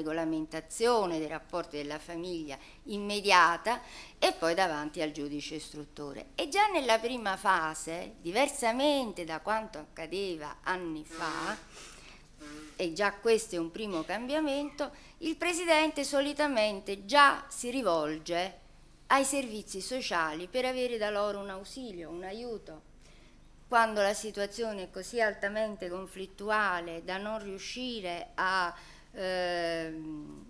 regolamentazione dei rapporti della famiglia immediata e poi davanti al giudice istruttore. E già nella prima fase, diversamente da quanto accadeva anni fa, e già questo è un primo cambiamento, il Presidente solitamente già si rivolge ai servizi sociali per avere da loro un ausilio, un aiuto. Quando la situazione è così altamente conflittuale da non riuscire a ehm,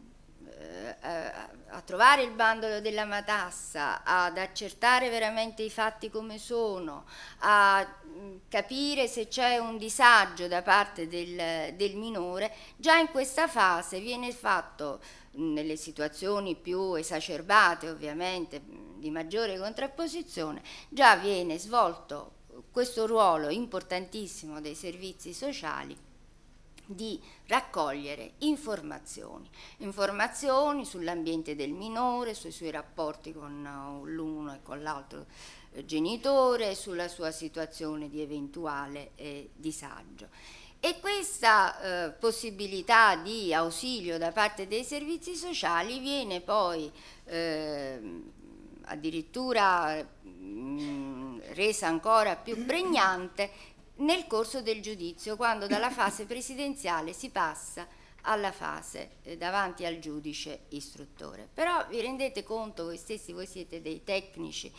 eh, a, a trovare il bandolo della matassa, ad accertare veramente i fatti come sono, a mm, capire se c'è un disagio da parte del, del, minore, già in questa fase viene fatto mm, nelle situazioni più esacerbate ovviamente mm, di maggiore contrapposizione, già viene svolto questo ruolo importantissimo dei servizi sociali di raccogliere informazioni, informazioni sull'ambiente del minore, sui suoi rapporti con uh, l'uno e con l'altro eh, genitore, sulla sua situazione di eventuale eh, disagio. E questa eh, possibilità di ausilio da parte dei servizi sociali viene poi eh, addirittura mh, mm, resa ancora più pregnante nel corso del giudizio, quando dalla fase presidenziale si passa alla fase eh, davanti al giudice istruttore. Però vi rendete conto voi stessi, voi siete dei tecnici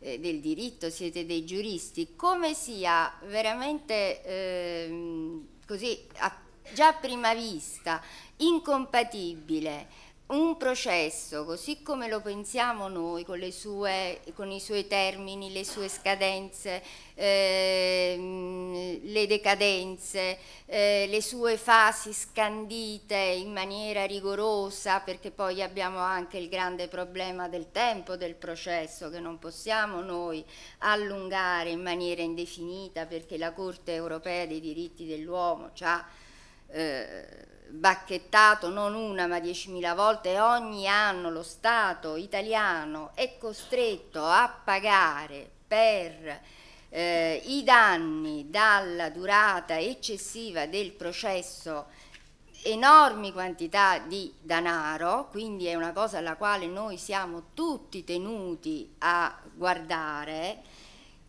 eh, del diritto, siete dei giuristi, come sia veramente eh, così a, già a prima vista incompatibile un processo, così come lo pensiamo noi, con, sue, con i suoi termini, le sue scadenze, eh, le decadenze, eh, le sue fasi scandite in maniera rigorosa, perché poi abbiamo anche il grande problema del tempo del processo, che non possiamo noi allungare in maniera indefinita, perché la Corte europea dei diritti dell'uomo ci ha... Eh, bacchettato non una ma diecimila volte ogni anno lo Stato italiano è costretto a pagare per eh, i danni dalla durata eccessiva del processo enormi quantità di denaro, quindi è una cosa alla quale noi siamo tutti tenuti a guardare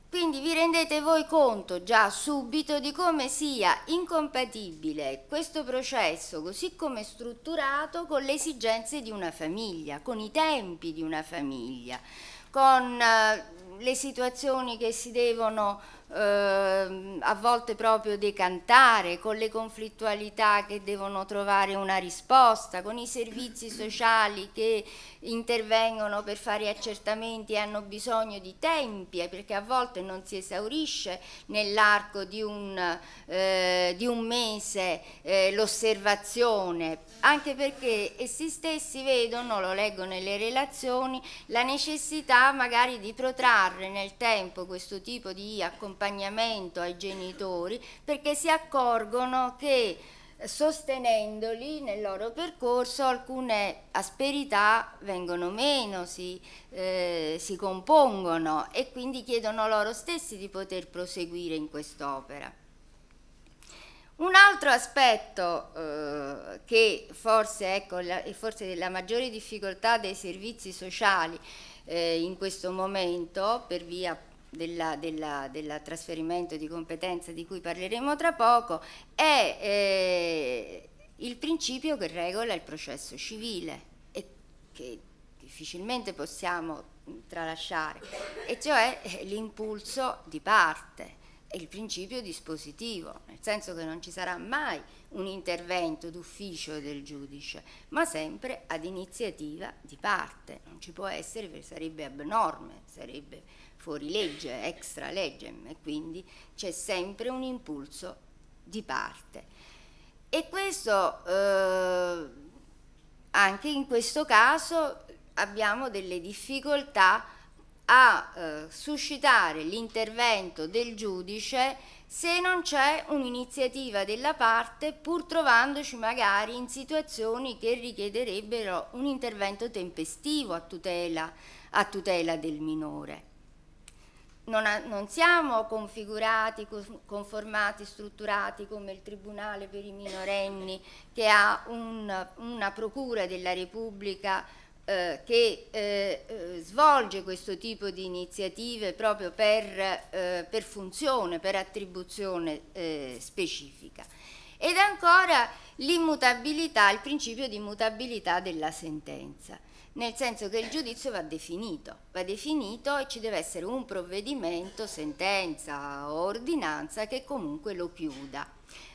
quindi vi rendete voi conto già subito di come sia incompatibile questo processo così come strutturato con le esigenze di una famiglia, con i tempi di una famiglia, con eh, le situazioni che si devono eh, a volte proprio decantare, con le conflittualità che devono trovare una risposta, con i servizi sociali che intervengono per fare accertamenti e hanno bisogno di tempi, eh, perché a volte non si esaurisce nell'arco di, eh, di, un mese eh, l'osservazione, anche perché essi stessi vedono, lo leggo nelle relazioni, la necessità magari di protrarre nel tempo questo tipo di accompagnamento accompagnamento ai genitori perché si accorgono che eh, sostenendoli nel loro percorso alcune asperità vengono meno, si, eh, si compongono e quindi chiedono loro stessi di poter proseguire in quest'opera. Un altro aspetto eh, che forse, ecco, la, forse la maggiore difficoltà dei servizi sociali eh, in questo momento per via appunto della, della, della, trasferimento di competenze di cui parleremo tra poco, è eh, il principio che regola il processo civile e che difficilmente possiamo tralasciare, e cioè eh, l'impulso di parte, il principio dispositivo, nel senso che non ci sarà mai un intervento d'ufficio del giudice, ma sempre ad iniziativa di parte, non ci può essere perché sarebbe abnorme, sarebbe fuori legge, extra legge, e quindi c'è sempre un impulso di parte. E questo, eh, anche in questo caso, abbiamo delle difficoltà a eh, suscitare l'intervento del giudice se non c'è un'iniziativa della parte, pur trovandoci magari in situazioni che richiederebbero un intervento tempestivo a tutela, a tutela del minore non, ha, non, siamo configurati, conformati, strutturati come il Tribunale per i minorenni che ha un, una procura della Repubblica eh, che eh, eh svolge questo tipo di iniziative proprio per, eh, per funzione, per attribuzione eh, specifica. Ed ancora l'immutabilità, il principio di immutabilità della sentenza, nel senso che il giudizio va definito, va definito e ci deve essere un provvedimento, sentenza o ordinanza che comunque lo chiuda.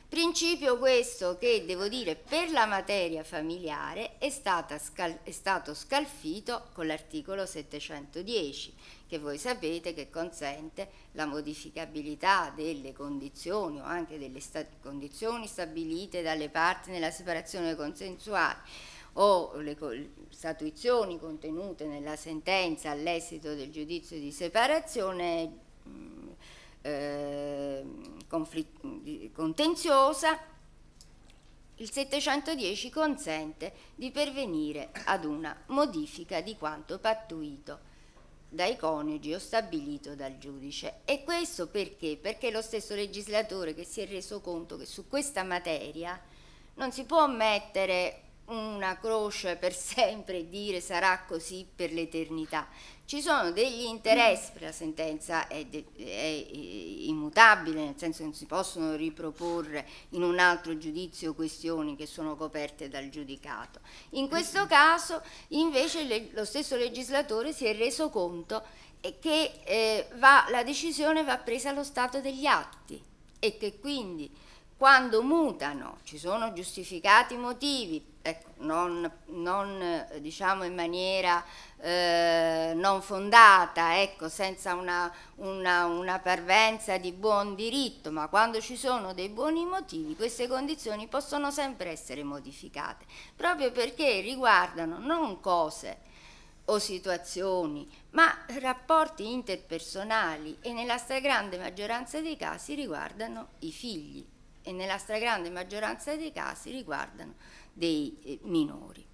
Principio questo che devo dire per la materia familiare è, è stato scalfito con l'articolo 710 che voi sapete che consente la modificabilità delle condizioni o anche delle sta condizioni stabilite dalle parti nella separazione consensuale o le co statuizioni contenute nella sentenza all'esito del giudizio di separazione mh, eh, contenziosa il 710 consente di pervenire ad una modifica di quanto pattuito dai coniugi o stabilito dal giudice. E questo perché? Perché lo stesso legislatore che si è reso conto che su questa materia non si può mettere una croce per sempre e dire sarà così per l'eternità. Ci sono degli interessi, la sentenza è, è, eh, immutabile, nel senso che non si possono riproporre in un altro giudizio questioni che sono coperte dal giudicato. In questo mm-hmm. caso invece le, lo stesso legislatore si è reso conto eh, che eh, va, la decisione va presa allo stato degli atti e che quindi quando mutano ci sono giustificati motivi ecco, non, non eh, diciamo in maniera eh, non fondata, ecco, senza una, una, una parvenza di buon diritto, ma quando ci sono dei buoni motivi queste condizioni possono sempre essere modificate, proprio perché riguardano non cose o situazioni, ma rapporti interpersonali e nella stragrande maggioranza dei casi riguardano i figli e nella stragrande maggioranza dei casi riguardano dei eh, minori.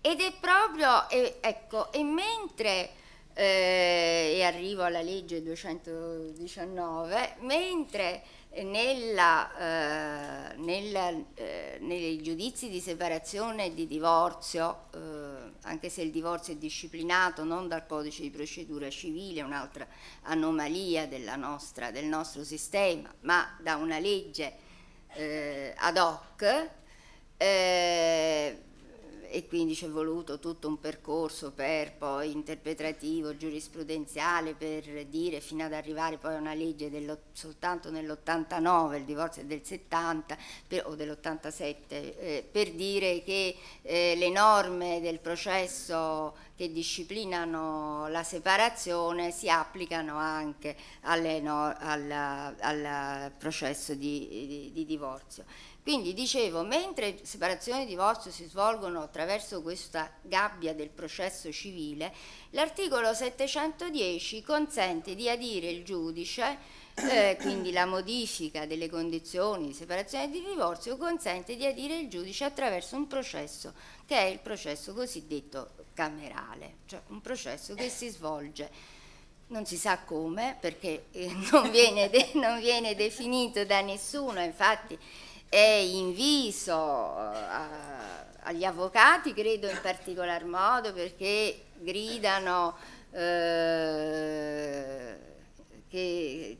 Ed è proprio, eh, ecco, e mentre, eh, e arrivo alla legge 219, mentre nella, eh, nella, eh, nei giudizi di separazione e di divorzio, eh, anche se il divorzio è disciplinato non dal codice di procedura civile, un'altra anomalia nostra, del nostro sistema, ma da una legge ad hoc, eh, e quindi c'è voluto tutto un percorso per poi interpretativo, giurisprudenziale, per dire fino ad arrivare poi a una legge dello, soltanto nell'89, il divorzio è del 70 per, o dell'87, eh, per dire che eh, le norme del processo che disciplinano la separazione si applicano anche no, al, al, processo di, di, di divorzio. Quindi dicevo, mentre separazione e divorzio si svolgono attraverso questa gabbia del processo civile, l'articolo 710 consente di adire il giudice eh, quindi la modifica delle condizioni di separazione e di divorzio consente di adire il giudice attraverso un processo che è il processo cosiddetto camerale, cioè un processo che si svolge non si sa come perché eh, non, viene non viene definito da nessuno, infatti e inviso eh, a, agli avvocati, credo in particolar modo, perché gridano eh, che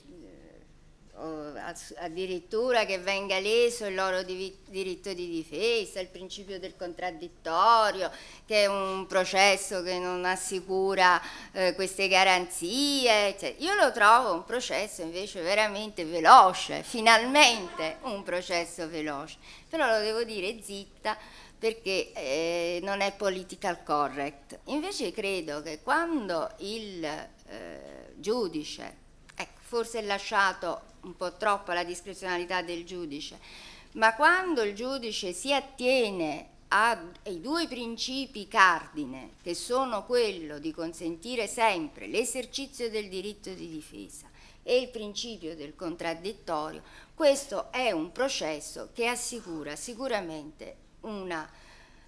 addirittura che venga leso il loro diritto di difesa, il principio del contraddittorio, che è un processo che non assicura eh, queste garanzie. Cioè, io lo trovo un processo invece veramente veloce, finalmente un processo veloce, però lo devo dire zitta perché eh, non è political correct. Invece credo che quando il eh, giudice forse lasciato un po' troppo alla discrezionalità del giudice, ma quando il giudice si attiene ai due principi cardine, che sono quello di consentire sempre l'esercizio del diritto di difesa e il principio del contraddittorio, questo è un processo che assicura sicuramente una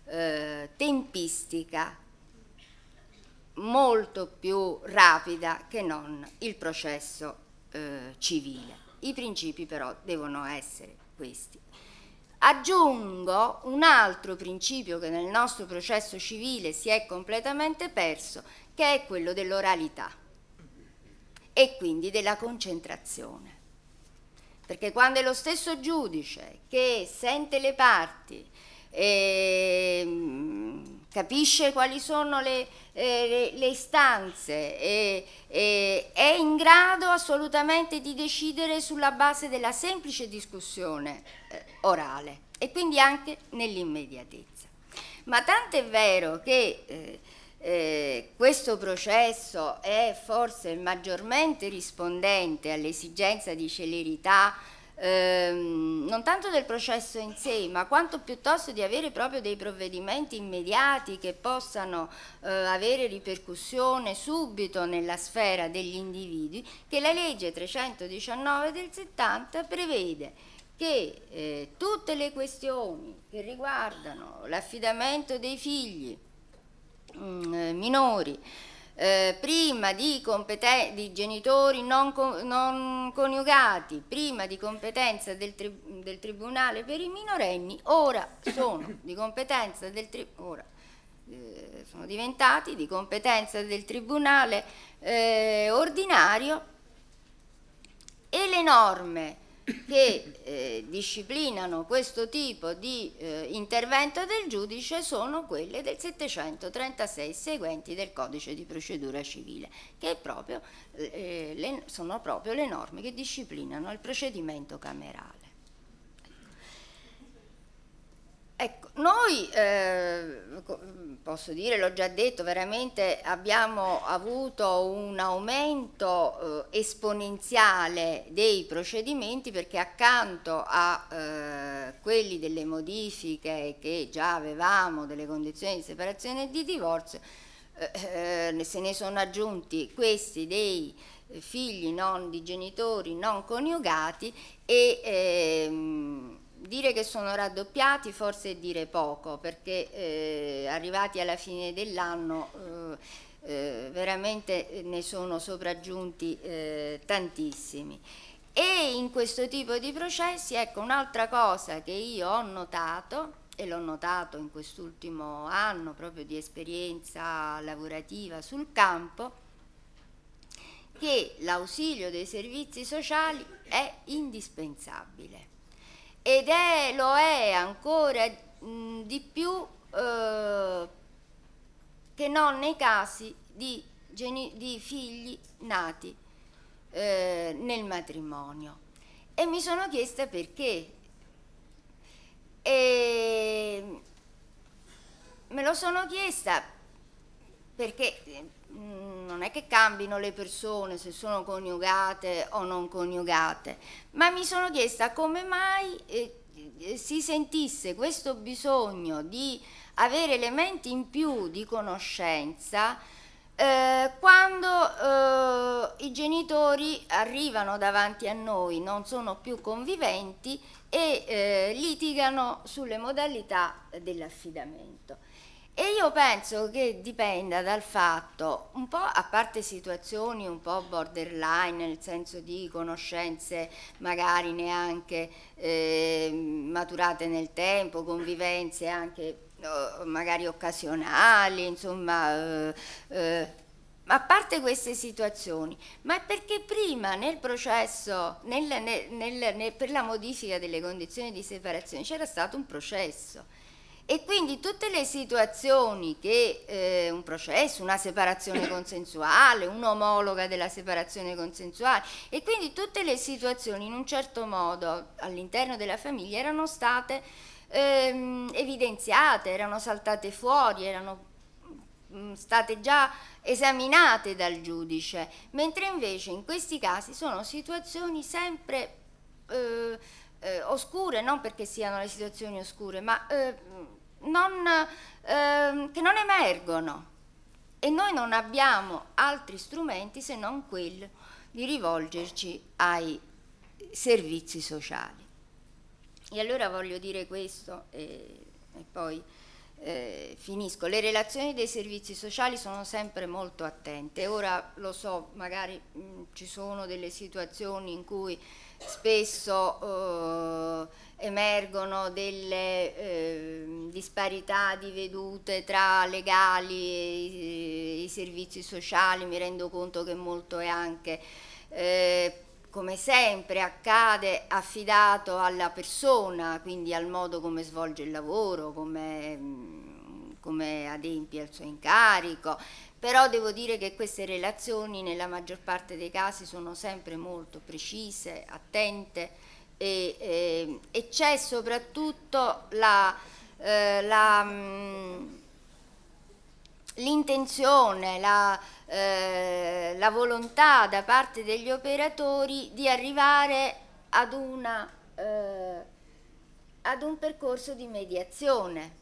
eh, tempistica molto più rapida che non il processo eh, civile. I principi però devono essere questi. Aggiungo un altro principio che nel nostro processo civile si è completamente perso, che è quello dell'oralità e quindi della concentrazione. Perché quando è lo stesso giudice che sente le parti, e, ehm, capisce quali sono le, eh, le, le istanze e, e è in grado assolutamente di decidere sulla base della semplice discussione eh, orale e quindi anche nell'immediatezza. Ma tanto è vero che eh, eh, questo processo è forse maggiormente rispondente all'esigenza di celerità ehm, non tanto del processo in sé, ma quanto piuttosto di avere proprio dei provvedimenti immediati che possano eh, avere ripercussione subito nella sfera degli individui, che la legge 319 del 70 prevede che eh, tutte le questioni che riguardano l'affidamento dei figli mh, mm, eh, minori, eh, prima di, di genitori non, con non, coniugati, prima di competenza del, tri del, Tribunale per i minorenni, ora sono di competenza del Tribunale eh, sono diventati di competenza del Tribunale eh, ordinario e le norme che eh, disciplinano questo tipo di eh, intervento del giudice sono quelle del 736 seguenti del codice di procedura civile, che proprio, eh, le, sono proprio le norme che disciplinano il procedimento camerale. Ecco, noi, eh, posso dire, l'ho già detto, veramente abbiamo avuto un aumento eh, esponenziale dei procedimenti perché accanto a eh, quelli delle modifiche che già avevamo, delle condizioni di separazione e di divorzio, eh, eh, se ne sono aggiunti questi dei figli non, di genitori non coniugati e ehm, Dire che sono raddoppiati forse è dire poco, perché eh, arrivati alla fine dell'anno eh, eh veramente ne sono sopraggiunti eh, tantissimi. E in questo tipo di processi, ecco, un'altra cosa che io ho notato, e l'ho notato in quest'ultimo anno proprio di esperienza lavorativa sul campo, che l'ausilio dei servizi sociali è indispensabile ed è, lo è ancora mh, mm, di più eh, che non nei casi di, di figli nati eh, nel matrimonio. E mi sono chiesta perché. E me lo sono chiesta perché mh, mm, non è che cambino le persone se sono coniugate o non coniugate, ma mi sono chiesta come mai eh, eh, si sentisse questo bisogno di avere elementi in più di conoscenza eh, quando eh, i genitori arrivano davanti a noi, non sono più conviventi e eh, litigano sulle modalità dell'affidamento. E io penso che dipenda dal fatto, un po' a parte situazioni un po' borderline, nel senso di conoscenze magari neanche eh, maturate nel tempo, convivenze anche oh, magari occasionali, insomma, eh, eh, a parte queste situazioni, ma è perché prima nel processo, nel, nel, nel, per la modifica delle condizioni di separazione c'era stato un processo e quindi tutte le situazioni che eh, un processo, una separazione consensuale, un'omologa della separazione consensuale, e quindi tutte le situazioni in un certo modo all'interno della famiglia erano state ehm, evidenziate, erano saltate fuori, erano mh, mm, state già esaminate dal giudice, mentre invece in questi casi sono situazioni sempre... Eh, eh, oscure, non perché siano le situazioni oscure, ma eh, non, eh, che non emergono e noi non abbiamo altri strumenti se non quello di rivolgerci ai servizi sociali. E allora voglio dire questo e, e poi eh, finisco. Le relazioni dei servizi sociali sono sempre molto attente. Ora lo so, magari mh, ci sono delle situazioni in cui spesso eh, emergono delle eh, disparità di vedute tra legali e eh, i servizi sociali, mi rendo conto che molto è anche, eh, come sempre accade, affidato alla persona, quindi al modo come svolge il lavoro, come, mm, come adempie al suo incarico, però devo dire che queste relazioni nella maggior parte dei casi sono sempre molto precise, attente, e, e, ehm, e c'è soprattutto eh, mm, l'intenzione, la, la, eh, la, volontà da parte degli operatori di arrivare ad, una, eh, ad un percorso di mediazione.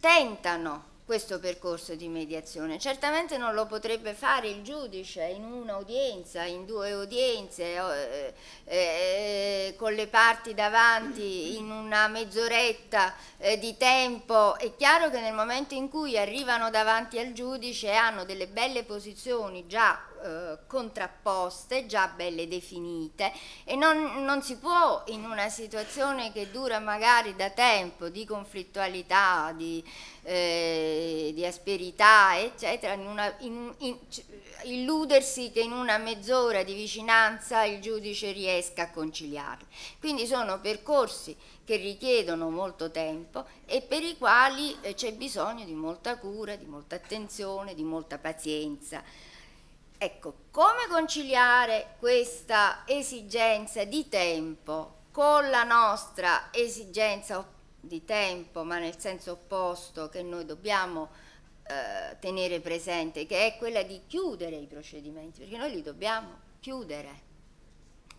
Tentano questo percorso di mediazione. Certamente non lo potrebbe fare il giudice in un'udienza, in due udienze, eh, eh, con le parti davanti in una mezz'oretta eh, di tempo. È chiaro che nel momento in cui arrivano davanti al giudice e hanno delle belle posizioni già eh, contrapposte, già belle definite e non, non, si può in una situazione che dura magari da tempo di conflittualità, di, eh, di asperità, eccetera, in una, in, in, illudersi che in una mezz'ora di vicinanza il giudice riesca a conciliarli. Quindi sono percorsi che richiedono molto tempo e per i quali eh, c'è bisogno di molta cura, di molta attenzione, di molta pazienza. Ecco, come conciliare questa esigenza di tempo con la nostra esigenza di tempo, ma nel senso opposto che noi dobbiamo eh, tenere presente, che è quella di chiudere i procedimenti, perché noi li dobbiamo chiudere,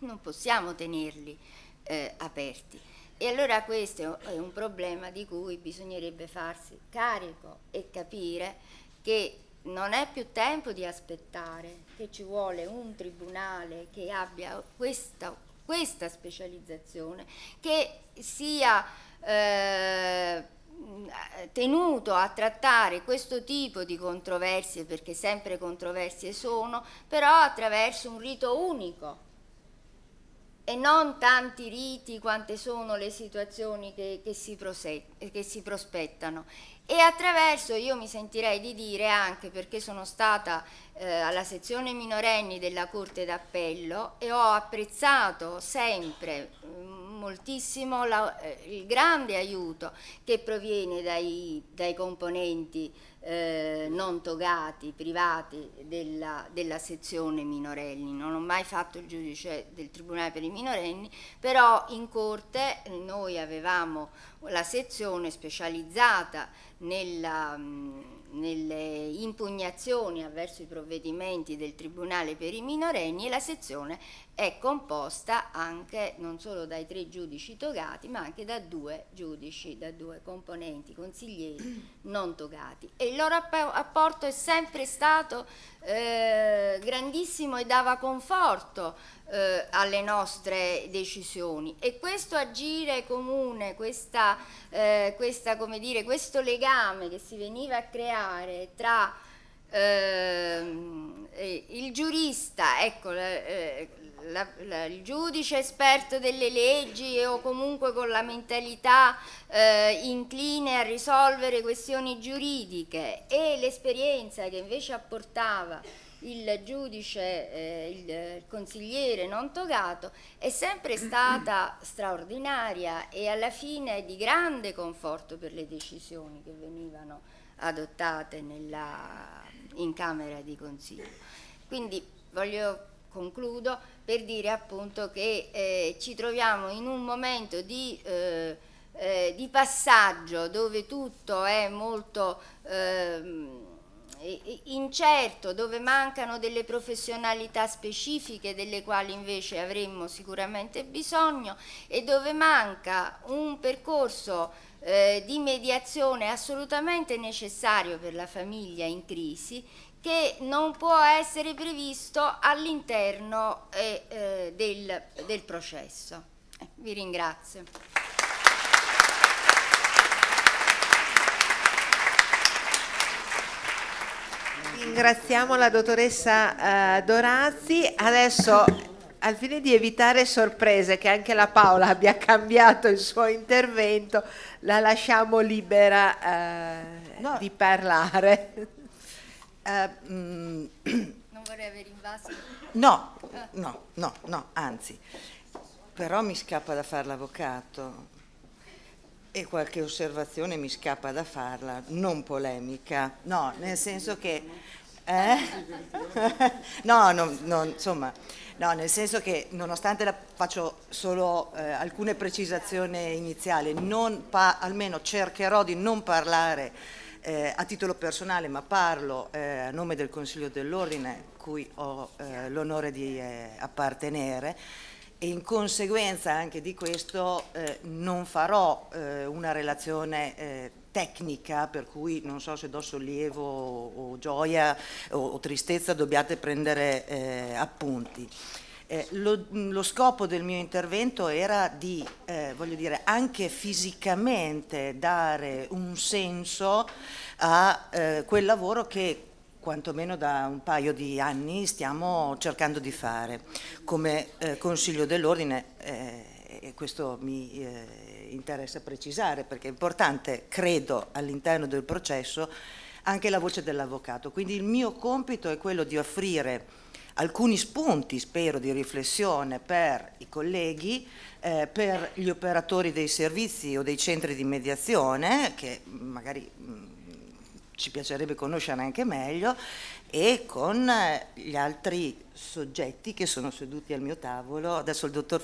non possiamo tenerli eh, aperti. E allora questo è un problema di cui bisognerebbe farsi carico e capire che non è più tempo di aspettare che ci vuole un tribunale che abbia questa, questa specializzazione, che sia eh, tenuto a trattare questo tipo di controversie, perché sempre controversie sono, però attraverso un rito unico e non tanti riti quante sono le situazioni che, che, si che, si prospettano. E attraverso, io mi sentirei di dire anche perché sono stata eh, alla sezione minorenni della Corte d'Appello e ho apprezzato sempre mh, mm, moltissimo la, eh, il grande aiuto che proviene dai, dai componenti eh, non togati, privati della, della, sezione minorenni. Non ho mai fatto il giudice del Tribunale per i minorenni, però in corte eh, noi avevamo la sezione specializzata nella, nelle impugnazioni avverso i provvedimenti del Tribunale per i minorenni e la sezione è composta anche non solo dai tre giudici togati, ma anche da due giudici, da due componenti, consiglieri non togati. E il loro apporto è sempre stato eh, grandissimo e dava conforto eh, alle nostre decisioni. E questo agire comune, questa, eh, questa, dire, questo legame che si veniva a creare tra eh, il giurista, ecco, eh, la, la, il giudice esperto delle leggi o comunque con la mentalità eh, incline a risolvere questioni giuridiche e l'esperienza che invece apportava il giudice, eh, il consigliere non togato, è sempre stata straordinaria e alla fine di grande conforto per le decisioni che venivano adottate nella, in Camera di Consiglio. Quindi voglio concludo per dire appunto che eh, ci troviamo in un momento di, eh, eh, di passaggio dove tutto è molto ehm, incerto, dove mancano delle professionalità specifiche delle quali invece avremmo sicuramente bisogno e dove manca un percorso eh, di mediazione assolutamente necessario per la famiglia in crisi che non può essere previsto all'interno eh, eh, del, del, processo. Eh, vi ringrazio. Ringraziamo la dottoressa eh, Dorazzi. Adesso, al fine di evitare sorprese che anche la Paola abbia cambiato il suo intervento, la lasciamo libera eh, no. di parlare. Uh, non vorrei aver invaso. No, ah. no, no, no, anzi, però mi scappa da fare l'avvocato e qualche osservazione mi scappa da farla, non polemica, no, nel senso che... Eh? no, no, no, insomma, no, nel senso che nonostante la, faccio solo eh, alcune precisazioni iniziali, almeno cercherò di non parlare eh, a titolo personale, ma parlo eh, a nome del Consiglio dell'Ordine, cui ho eh, l'onore di eh, appartenere, e in conseguenza anche di questo eh, non farò eh, una relazione tecnica, per cui non so se do sollievo o, o gioia o, o, tristezza, dobbiate prendere appunti. Eh, lo, mm, lo, scopo del mio intervento era di, eh, voglio dire, anche fisicamente dare un senso a eh, quel lavoro che quantomeno da un paio di anni stiamo cercando di fare come eh, Consiglio dell'Ordine eh, e questo mi eh, interessa precisare perché è importante, credo, all'interno del processo anche la voce dell'avvocato. Quindi il mio compito è quello di offrire alcuni spunti, spero, di riflessione per i colleghi, eh, per gli operatori dei servizi o dei centri di mediazione, che magari mm, ci piacerebbe conoscere anche meglio, e con eh, gli altri soggetti che sono seduti al mio tavolo. Adesso il dottor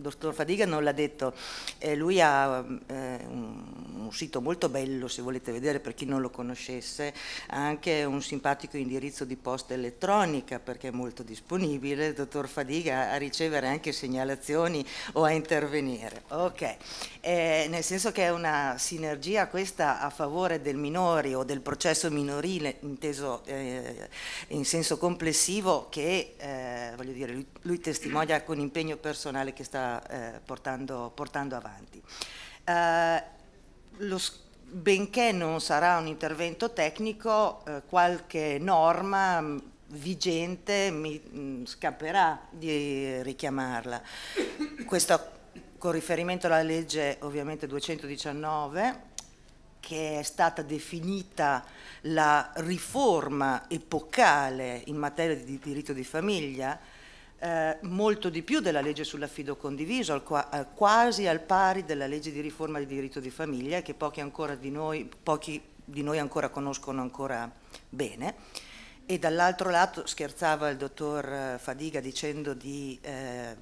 dottor Fadiga non l'ha detto, eh, lui ha eh, un, un, sito molto bello se volete vedere per chi non lo conoscesse, ha anche un simpatico indirizzo di posta elettronica perché è molto disponibile, dottor Fadiga a ricevere anche segnalazioni o a intervenire. Ok, eh, nel senso che è una sinergia questa a favore del minore o del processo minorile inteso eh, in senso complessivo che eh, voglio dire, lui, lui testimonia con impegno personale che sta eh, portando, portando, avanti. Eh, lo, benché non sarà un intervento tecnico, eh, qualche norma mm, vigente mi mh, mm, scapperà di richiamarla. Questo con riferimento alla legge ovviamente 219 che è stata definita la riforma epocale in materia di diritto di famiglia eh, molto di più della legge sull'affido condiviso, al qua, al eh, quasi al pari della legge di riforma del diritto di famiglia, che pochi, di noi, pochi di noi ancora conoscono ancora bene. E dall'altro lato scherzava il dottor eh, Fadiga dicendo di eh,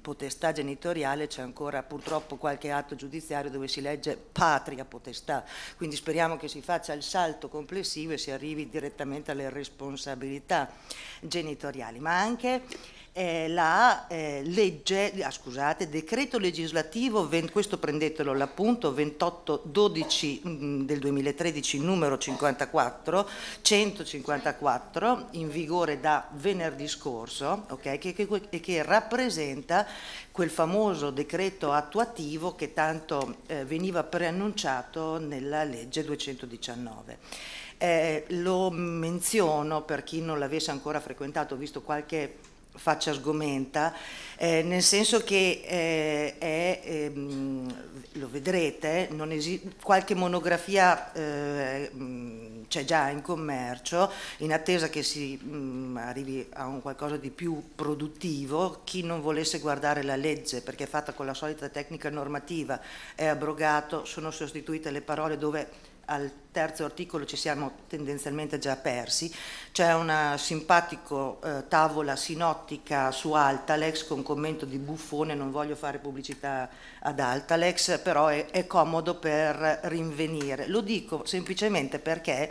potestà genitoriale, c'è ancora purtroppo qualche atto giudiziario dove si legge patria potestà, quindi speriamo che si faccia il salto complessivo e si arrivi direttamente alle responsabilità genitoriali, ma anche eh, la eh, legge, ah, scusate, decreto legislativo, questo prendetelo l'appunto, 28-12 mm, del 2013, numero 54, 154, in vigore da venerdì scorso, okay, che, che, che, rappresenta quel famoso decreto attuativo che tanto eh, veniva preannunciato nella legge 219. Eh, lo menziono per chi non l'avesse ancora frequentato, ho visto qualche faccia sgomenta, eh, nel senso che eh, è, ehm, lo vedrete, qualche monografia eh, mm, c'è già in commercio, in attesa che si mh, mm, arrivi a un qualcosa di più produttivo, chi non volesse guardare la legge perché è fatta con la solita tecnica normativa, è abrogato, sono sostituite le parole dove al terzo articolo ci siamo tendenzialmente già persi, c'è una simpatico eh, tavola sinottica su Altalex con commento di buffone, non voglio fare pubblicità ad Altalex, però è, è comodo per rinvenire. Lo dico semplicemente perché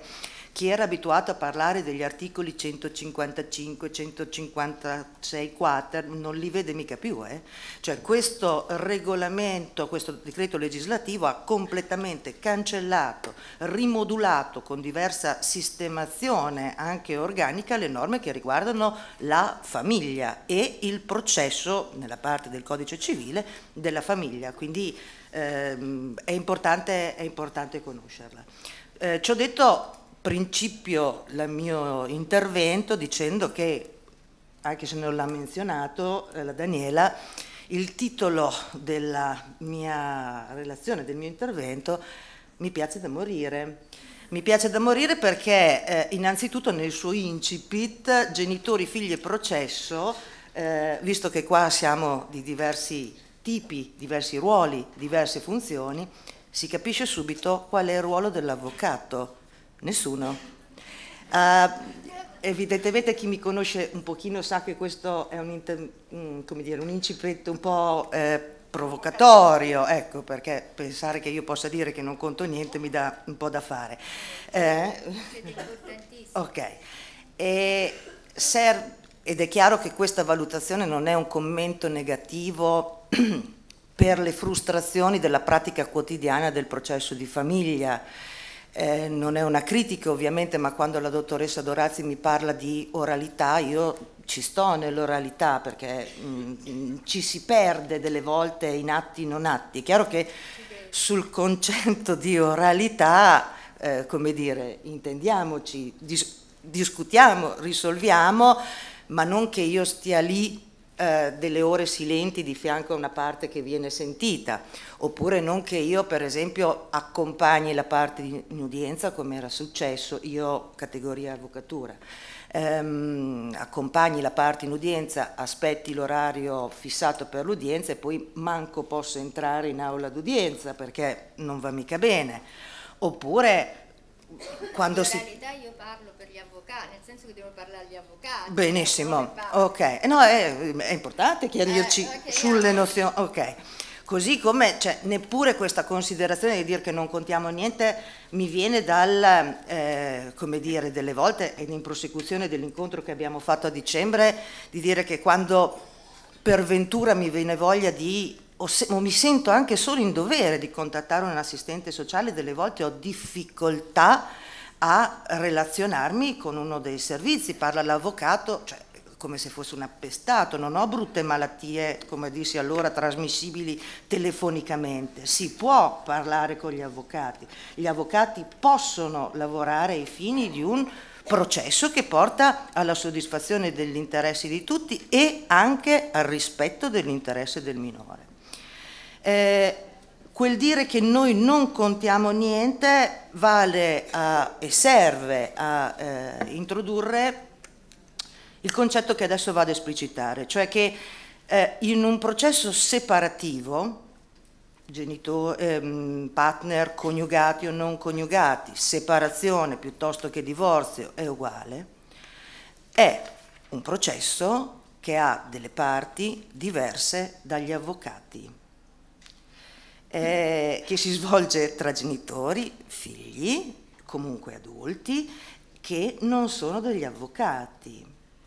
chi era abituato a parlare degli articoli 155, 156 quater non li vede mica più. Eh? Cioè questo regolamento, questo decreto legislativo ha completamente cancellato, rimodulato con diversa sistemazione anche organica le norme che riguardano la famiglia e il processo nella parte del codice civile della famiglia. Quindi ehm, è, importante, è importante conoscerla. Eh, ci detto principio il mio intervento dicendo che, anche se non l'ha menzionato eh, la Daniela, il titolo della mia relazione, del mio intervento, mi piace da morire. Mi piace da morire perché eh, innanzitutto nel suo incipit genitori, figli e processo, eh, visto che qua siamo di diversi tipi, diversi ruoli, diverse funzioni, si capisce subito qual è il ruolo dell'avvocato Nessuno. Uh, evidentemente chi mi conosce un pochino sa che questo è un, inter, mm, dire, un incipit un po' eh, provocatorio, ecco, perché pensare che io possa dire che non conto niente mi dà un po' da fare. Eh, ok, e serve, ed è chiaro che questa valutazione non è un commento negativo per le frustrazioni della pratica quotidiana del processo di famiglia, eh, non è una critica ovviamente, ma quando la dottoressa Dorazzi mi parla di oralità, io ci sto nell'oralità perché mh, mm, mm, ci si perde delle volte in atti non atti. È chiaro che sul concetto di oralità, eh, come dire, intendiamoci, dis discutiamo, risolviamo, ma non che io stia lì eh, delle ore silenti di fianco a una parte che viene sentita, oppure non che io per esempio accompagni la parte in udienza come era successo, io categoria avvocatura. Ehm, accompagni la parte in udienza, aspetti l'orario fissato per l'udienza e poi manco posso entrare in aula d'udienza perché non va mica bene. Oppure quando in si... In realtà io parlo per gli avvocati, nel senso che devo parlare agli avvocati. Benissimo, ok. No, è, è importante chiarirci eh, okay, sulle okay. nozioni... Ok. Così come cioè, neppure questa considerazione di dire che non contiamo niente mi viene dal, eh, come dire, delle volte, ed in prosecuzione dell'incontro che abbiamo fatto a dicembre, di dire che quando per ventura mi viene voglia di o, se, o, mi sento anche solo in dovere di contattare un assistente sociale, delle volte ho difficoltà a relazionarmi con uno dei servizi, parla l'avvocato, cioè come se fosse un appestato, non ho brutte malattie, come dissi allora, trasmissibili telefonicamente. Si può parlare con gli avvocati, gli avvocati possono lavorare ai fini di un processo che porta alla soddisfazione degli interessi di tutti e anche al rispetto dell'interesse del minore. Eh, quel dire che noi non contiamo niente vale a, eh, e serve a eh, introdurre il concetto che adesso vado a esplicitare, cioè che eh, in un processo separativo, genitore, ehm, partner coniugati o non coniugati, separazione piuttosto che divorzio è uguale, è un processo che ha delle parti diverse dagli avvocati eh, che si svolge tra genitori, figli, comunque adulti, che non sono degli avvocati.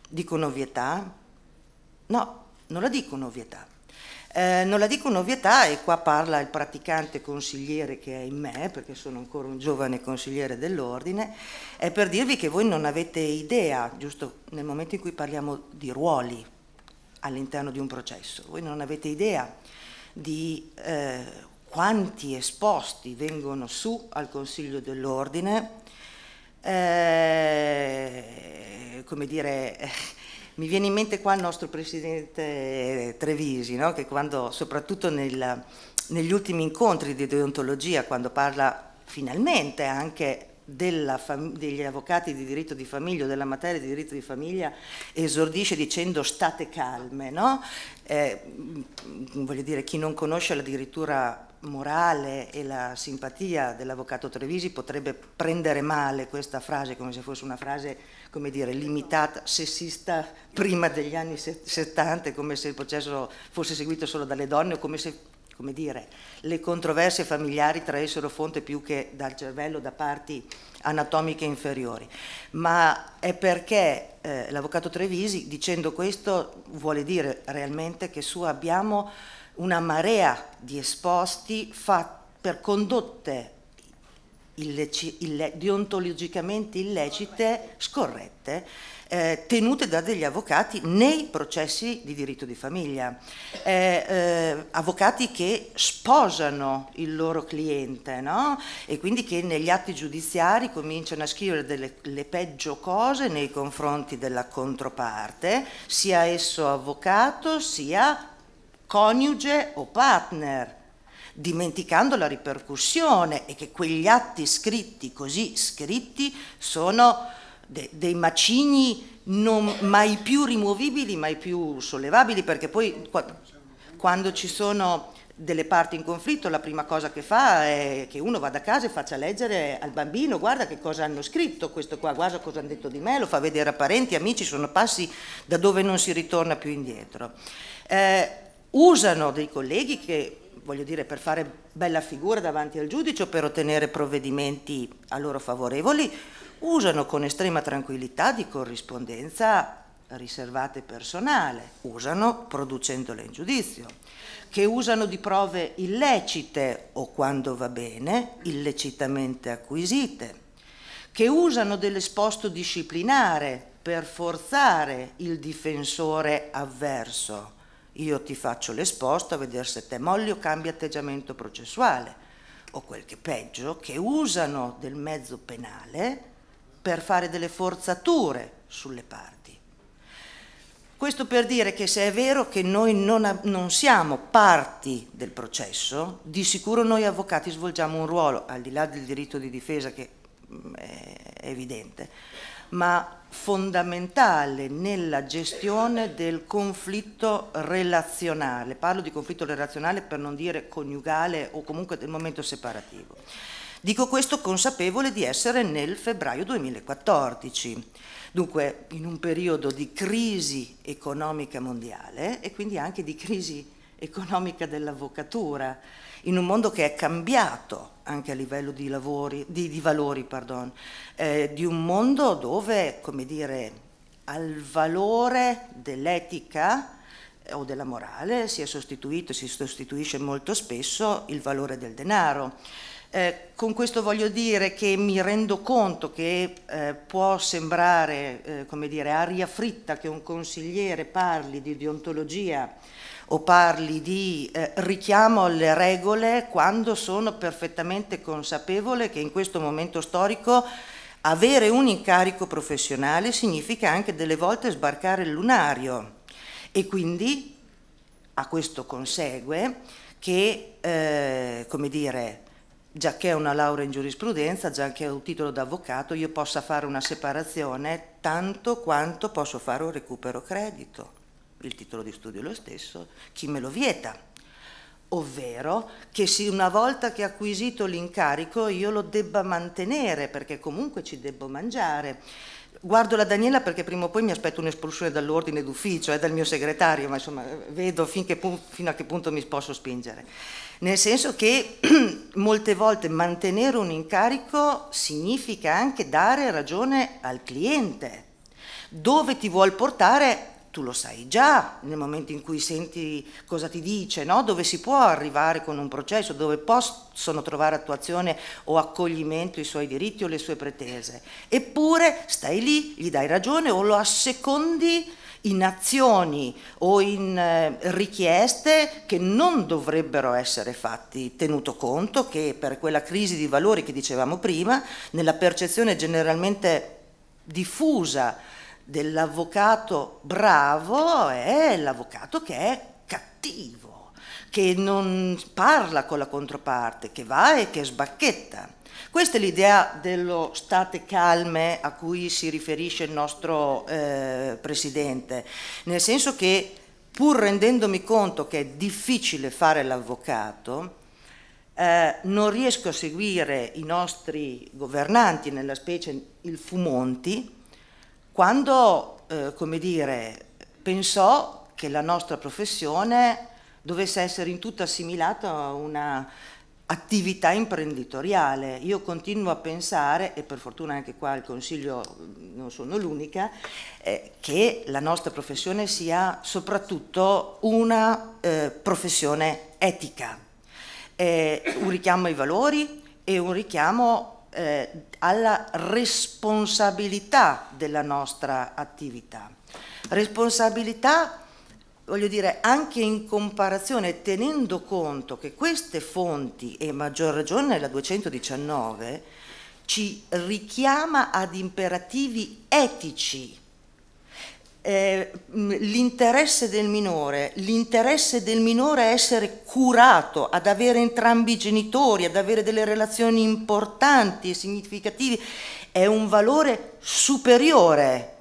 Dicono ovvietà? No, non la dicono ovvietà. Eh, non la dicono un'ovvietà e qua parla il praticante consigliere che è in me, perché sono ancora un giovane consigliere dell'ordine, è per dirvi che voi non avete idea, giusto nel momento in cui parliamo di ruoli all'interno di un processo, voi non avete idea di eh, quanti esposti vengono su al Consiglio dell'Ordine, eh, come dire, mi viene in mente qua il nostro presidente Trevisi, no? che quando, soprattutto nel, negli ultimi incontri di deontologia, quando parla finalmente anche della, degli avvocati di diritto di famiglia o della materia di diritto di famiglia esordisce dicendo state calme, no? eh, voglio dire, chi non conosce la morale e la simpatia dell'avvocato Trevisi potrebbe prendere male questa frase come se fosse una frase come dire, limitata, sessista prima degli anni 70, come se il processo fosse seguito solo dalle donne o come se come dire, le controversie familiari traessero fonte più che dal cervello da parti anatomiche inferiori, ma è perché eh, l'avvocato Trevisi dicendo questo vuole dire realmente che su abbiamo una marea di esposti per condotte deontologicamente illecite, scorrette, eh, tenute da degli avvocati nei processi di diritto di famiglia, eh, eh, avvocati che sposano il loro cliente no? e quindi che negli atti giudiziari cominciano a scrivere delle, le peggio cose nei confronti della controparte, sia esso avvocato sia coniuge o partner, dimenticando la ripercussione e che quegli atti scritti così scritti sono de dei macigni non mai più rimovibili, mai più sollevabili, perché poi quando ci sono delle parti in conflitto, la prima cosa che fa è che uno vada a casa e faccia leggere al bambino guarda che cosa hanno scritto questo qua, guarda cosa hanno detto di me, lo fa vedere a parenti, amici, sono passi da dove non si ritorna più indietro. Eh, usano dei colleghi che, voglio dire, per fare bella figura davanti al giudice o per ottenere provvedimenti a loro favorevoli, usano con estrema tranquillità di corrispondenza riservata e personale, usano producendole in giudizio, che usano di prove illecite o quando va bene illecitamente acquisite, che usano dell'esposto disciplinare per forzare il difensore avverso, io ti faccio l'esposto a vedere se te molli o cambi atteggiamento processuale, o quel che peggio, che usano del mezzo penale per fare delle forzature sulle parti. Questo per dire che se è vero che noi non, non siamo parti del processo, di sicuro noi avvocati svolgiamo un ruolo, al di là del diritto di difesa che mm, è evidente, ma fondamentale nella gestione del conflitto relazionale, parlo di conflitto relazionale per non dire coniugale o comunque del momento separativo. Dico questo consapevole di essere nel febbraio 2014, dunque in un periodo di crisi economica mondiale e quindi anche di crisi economica dell'avvocatura, in un mondo che è cambiato anche a livello di, lavori, di, di valori, pardon, eh, di un mondo dove, come dire, al valore dell'etica eh, o della morale si è sostituito, e si sostituisce molto spesso il valore del denaro. Eh, con questo voglio dire che mi rendo conto che eh, può sembrare, eh, come dire, aria fritta che un consigliere parli di deontologia o parli di eh, richiamo alle regole quando sono perfettamente consapevole che in questo momento storico avere un incarico professionale significa anche delle volte sbarcare il lunario e quindi a questo consegue che, eh, come dire, già che ho una laurea in giurisprudenza, già che ho un titolo d'avvocato, io possa fare una separazione tanto quanto posso fare un recupero credito il titolo di studio è lo stesso, chi me lo vieta? ovvero che una volta che acquisito l'incarico io lo debba mantenere perché comunque ci debbo mangiare. Guardo la Daniela perché prima o poi mi aspetto un'espulsione dall'ordine d'ufficio, eh, dal mio segretario, ma insomma vedo fino a che punto mi posso spingere. Nel senso che molte volte mantenere un incarico significa anche dare ragione al cliente. Dove ti vuol portare tu lo sai già nel momento in cui senti cosa ti dice, no? dove si può arrivare con un processo, dove possono trovare attuazione o accoglimento i suoi diritti o le sue pretese. Eppure stai lì, gli dai ragione o lo assecondi in azioni o in eh, richieste che non dovrebbero essere fatti, tenuto conto che per quella crisi di valori che dicevamo prima, nella percezione generalmente diffusa, dell'avvocato bravo è l'avvocato che è cattivo, che non parla con la controparte, che va e che sbacchetta. Questa è l'idea dello state calme a cui si riferisce il nostro eh, Presidente, nel senso che pur rendendomi conto che è difficile fare l'avvocato, eh, non riesco a seguire i nostri governanti, nella specie il Fumonti, quando, eh, come dire, pensò che la nostra professione dovesse essere in tutto assimilata a una attività imprenditoriale. Io continuo a pensare, e per fortuna anche qua il Consiglio mm, non sono l'unica, eh, che la nostra professione sia soprattutto una eh, professione etica, eh, un richiamo ai valori e un richiamo eh, alla responsabilità della nostra attività. Responsabilità, voglio dire, anche in comparazione, tenendo conto che queste fonti, e maggior ragione la 219, ci richiama ad imperativi etici eh, l'interesse del minore, l'interesse del minore a essere curato, ad avere entrambi i genitori, ad avere delle relazioni importanti e significative, è un valore superiore,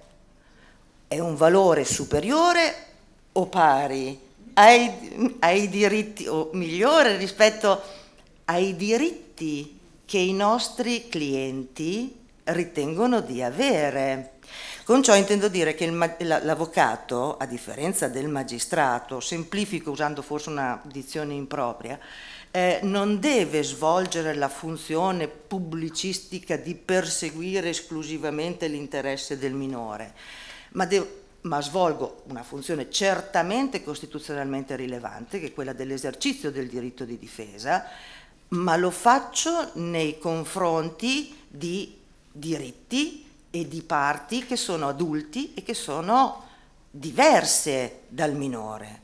è un valore superiore o pari ai, ai diritti, o migliore rispetto ai diritti che i nostri clienti ritengono di avere. Con ciò intendo dire che l'avvocato, a differenza del magistrato, semplifico usando forse una dizione impropria, eh, non deve svolgere la funzione pubblicistica di perseguire esclusivamente l'interesse del minore, ma, ma svolgo una funzione certamente costituzionalmente rilevante, che è quella dell'esercizio del diritto di difesa, ma lo faccio nei confronti di diritti e di parti che sono adulti e che sono diverse dal minore,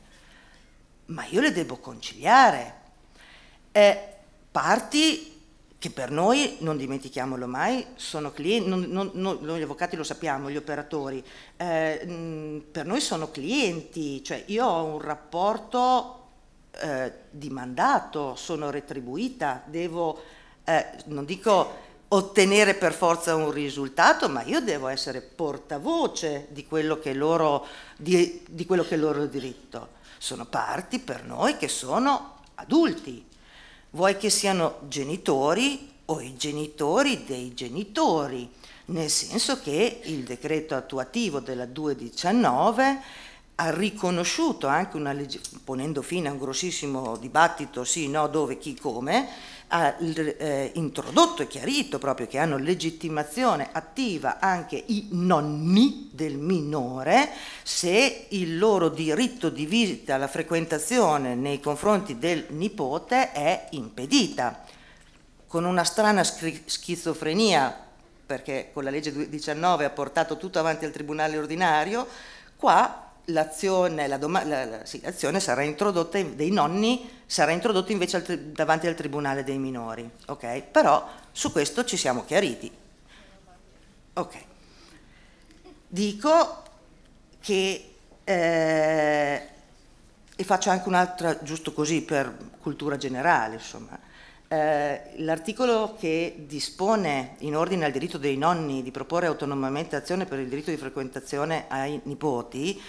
ma io le devo conciliare. Eh, parti che per noi, non dimentichiamolo mai, sono clienti, non, non, non, noi avvocati lo sappiamo, gli operatori, eh, per noi sono clienti, cioè io ho un rapporto eh, di mandato, sono retribuita, devo, eh, non dico ottenere per forza un risultato, ma io devo essere portavoce di quello che, loro, di, di quello che è loro diritto. Sono parti per noi che sono adulti, vuoi che siano genitori o i genitori dei genitori, nel senso che il decreto attuativo della 219 ha riconosciuto anche una legge, ponendo fine a un grossissimo dibattito sì, no, dove, chi, come, ha eh, introdotto e chiarito proprio che hanno legittimazione attiva anche i nonni del minore se il loro diritto di visita alla frequentazione nei confronti del nipote è impedita. Con una strana schizofrenia, perché con la legge 19 ha portato tutto avanti al tribunale ordinario, qua l'azione, la la, sì, sarà introdotta dei nonni sarà introdotta invece al davanti al Tribunale dei minori, ok? Però su questo ci siamo chiariti. Ok. Dico che eh, e faccio anche un'altra, giusto così per cultura generale, insomma. Eh, l'articolo che dispone in ordine al diritto dei nonni di proporre autonomamente azione per il diritto di frequentazione ai nipoti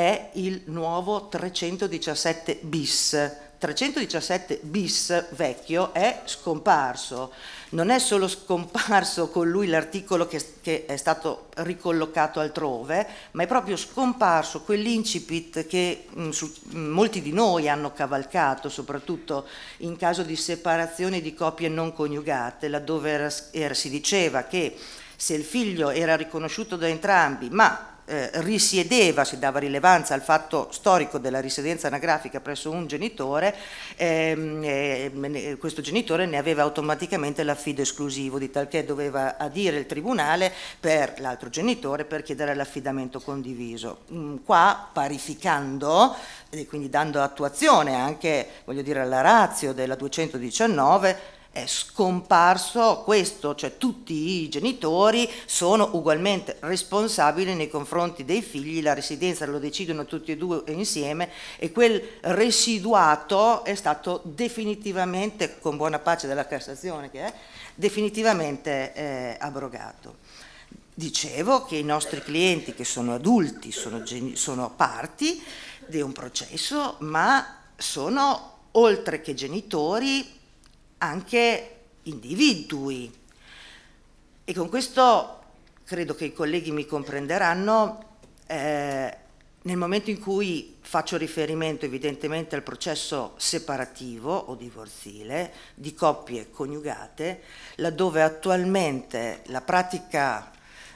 è il nuovo 317 bis. 317 bis vecchio è scomparso, non è solo scomparso con lui l'articolo che, che, è stato ricollocato altrove, ma è proprio scomparso quell'incipit che mh, mm, su, mh, mm, molti di noi hanno cavalcato, soprattutto in caso di separazione di coppie non coniugate, laddove era, era, si diceva che se il figlio era riconosciuto da entrambi, ma eh, risiedeva, si dava rilevanza al fatto storico della risiedenza anagrafica presso un genitore, ehm, eh, questo genitore ne aveva automaticamente l'affido esclusivo, di talché doveva adire il tribunale per l'altro genitore per chiedere l'affidamento condiviso. Mm, qua parificando e quindi dando attuazione anche voglio dire, alla ratio della 219 è scomparso questo, cioè tutti i genitori sono ugualmente responsabili nei confronti dei figli, la residenza lo decidono tutti e due insieme e quel residuato è stato definitivamente, con buona pace della Cassazione che è, definitivamente eh, abrogato. Dicevo che i nostri clienti che sono adulti sono, sono parti di un processo, ma sono oltre che genitori anche individui. E con questo credo che i colleghi mi comprenderanno, eh, nel momento in cui faccio riferimento evidentemente al processo separativo o divorzile di coppie coniugate, laddove attualmente la pratica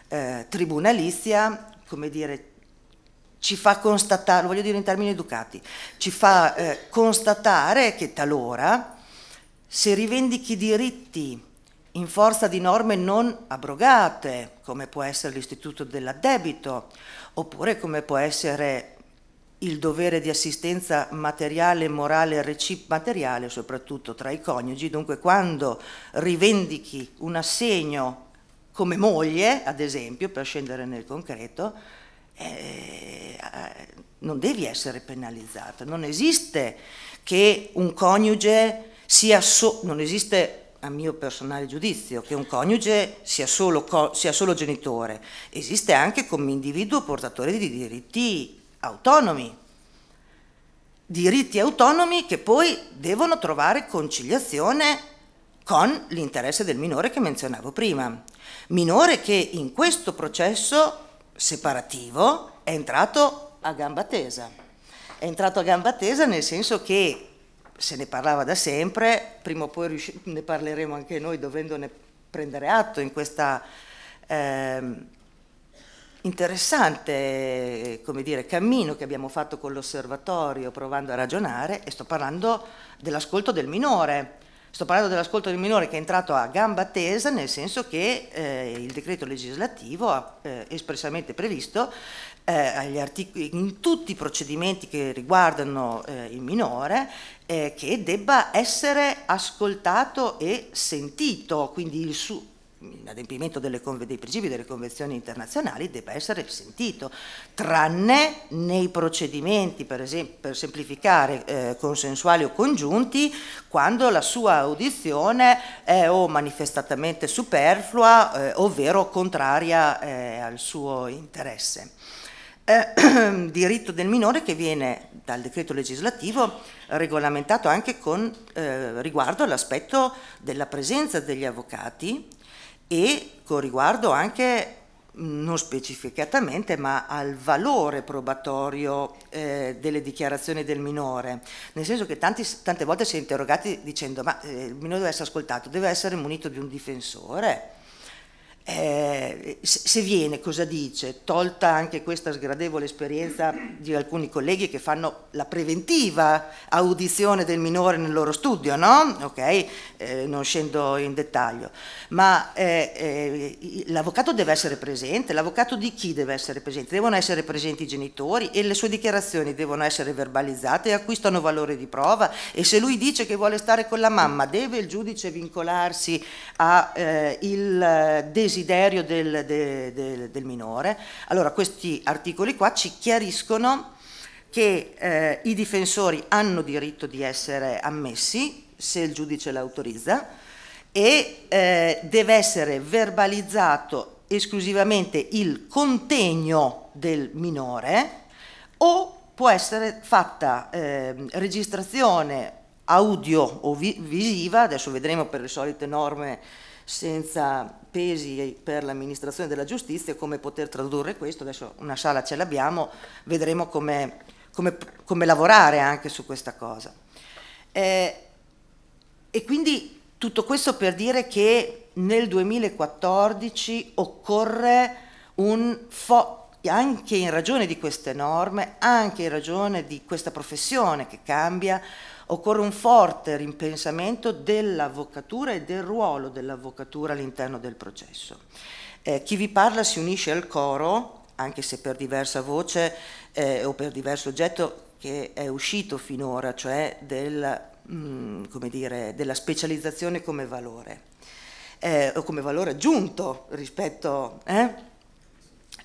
eh, tribunalizia, come dire, ci fa constatare, voglio dire in termini educati, ci fa eh, constatare che talora se rivendichi diritti in forza di norme non abrogate, come può essere l'istituto dell'addebito, oppure come può essere il dovere di assistenza materiale e morale recip materiale, soprattutto tra i coniugi, dunque quando rivendichi un assegno come moglie, ad esempio, per scendere nel concreto, eh, eh non devi essere penalizzata, non esiste che un coniuge sia so, non esiste a mio personale giudizio, che un coniuge sia solo, co sia solo genitore, esiste anche come individuo portatore di diritti autonomi, diritti autonomi che poi devono trovare conciliazione con l'interesse del minore che menzionavo prima, minore che in questo processo separativo è entrato a gamba tesa, è entrato a gamba tesa nel senso che se ne parlava da sempre, prima o poi ne parleremo anche noi dovendone prendere atto in questa eh, interessante dire, cammino che abbiamo fatto con l'osservatorio provando a ragionare e sto parlando dell'ascolto del minore. Sto parlando dell'ascolto del minore che è entrato a gamba tesa nel senso che eh, il decreto legislativo ha eh, espressamente previsto eh, in tutti i procedimenti che riguardano eh, il minore eh, che debba essere ascoltato e sentito, quindi il suo l'adempimento dei principi delle convenzioni internazionali debba essere sentito, tranne nei procedimenti, per, esempio, per semplificare, eh, consensuali o congiunti, quando la sua audizione è o manifestatamente superflua, eh, ovvero contraria eh, al suo interesse eh, diritto del minore che viene dal decreto legislativo regolamentato anche con eh, riguardo all'aspetto della presenza degli avvocati e con riguardo anche non specificatamente, ma al valore probatorio eh, delle dichiarazioni del minore, nel senso che tanti, tante volte si è interrogati dicendo ma eh, il minore deve essere ascoltato, deve essere munito di un difensore, eh, se viene, cosa dice? Tolta anche questa sgradevole esperienza di alcuni colleghi che fanno la preventiva audizione del minore nel loro studio, no? Ok, eh, non scendo in dettaglio, ma eh, eh l'avvocato deve essere presente, l'avvocato di chi deve essere presente? Devono essere presenti i genitori e le sue dichiarazioni devono essere verbalizzate e acquistano valore di prova e se lui dice che vuole stare con la mamma, deve il giudice vincolarsi al eh, eh desiderio desiderio del, del, del, del minore. Allora questi articoli qua ci chiariscono che eh, i difensori hanno diritto di essere ammessi se il giudice l'autorizza e eh, deve essere verbalizzato esclusivamente il contegno del minore o può essere fatta eh, registrazione audio o vi visiva, adesso vedremo per le solite norme senza pesi per l'amministrazione della giustizia, come poter tradurre questo, adesso una sala ce l'abbiamo, vedremo come, come, come, lavorare anche su questa cosa. Eh, e quindi tutto questo per dire che nel 2014 occorre un fo anche in ragione di queste norme, anche in ragione di questa professione che cambia, Occorre un forte ripensamento dell'avvocatura e del ruolo dell'avvocatura all'interno del processo. Eh, chi vi parla si unisce al coro, anche se per diversa voce eh, o per diverso oggetto che è uscito finora, cioè del, mh, mm, come dire, della specializzazione come valore, eh, o come valore aggiunto rispetto... Eh?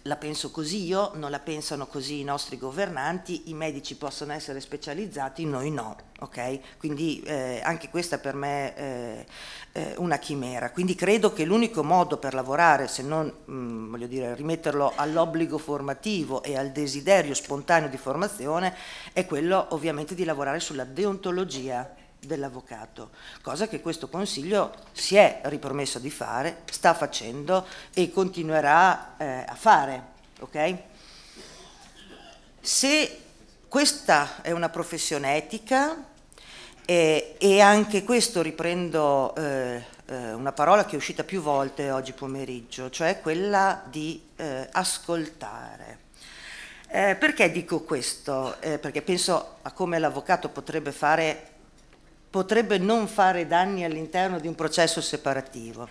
la penso così io, non la pensano così i nostri governanti, i medici possono essere specializzati, noi no, ok? Quindi eh, anche questa per me è eh, una chimera. Quindi credo che l'unico modo per lavorare, se non mh, mm, voglio dire, rimetterlo all'obbligo formativo e al desiderio spontaneo di formazione, è quello ovviamente di lavorare sulla deontologia dell'avvocato, cosa che questo Consiglio si è ripromesso di fare, sta facendo e continuerà eh, a fare. Okay? Se questa è una professione etica eh, e anche questo riprendo eh, eh una parola che è uscita più volte oggi pomeriggio, cioè quella di eh, ascoltare. Eh, perché dico questo? Eh, perché penso a come l'avvocato potrebbe fare potrebbe non fare danni all'interno di un processo separativo.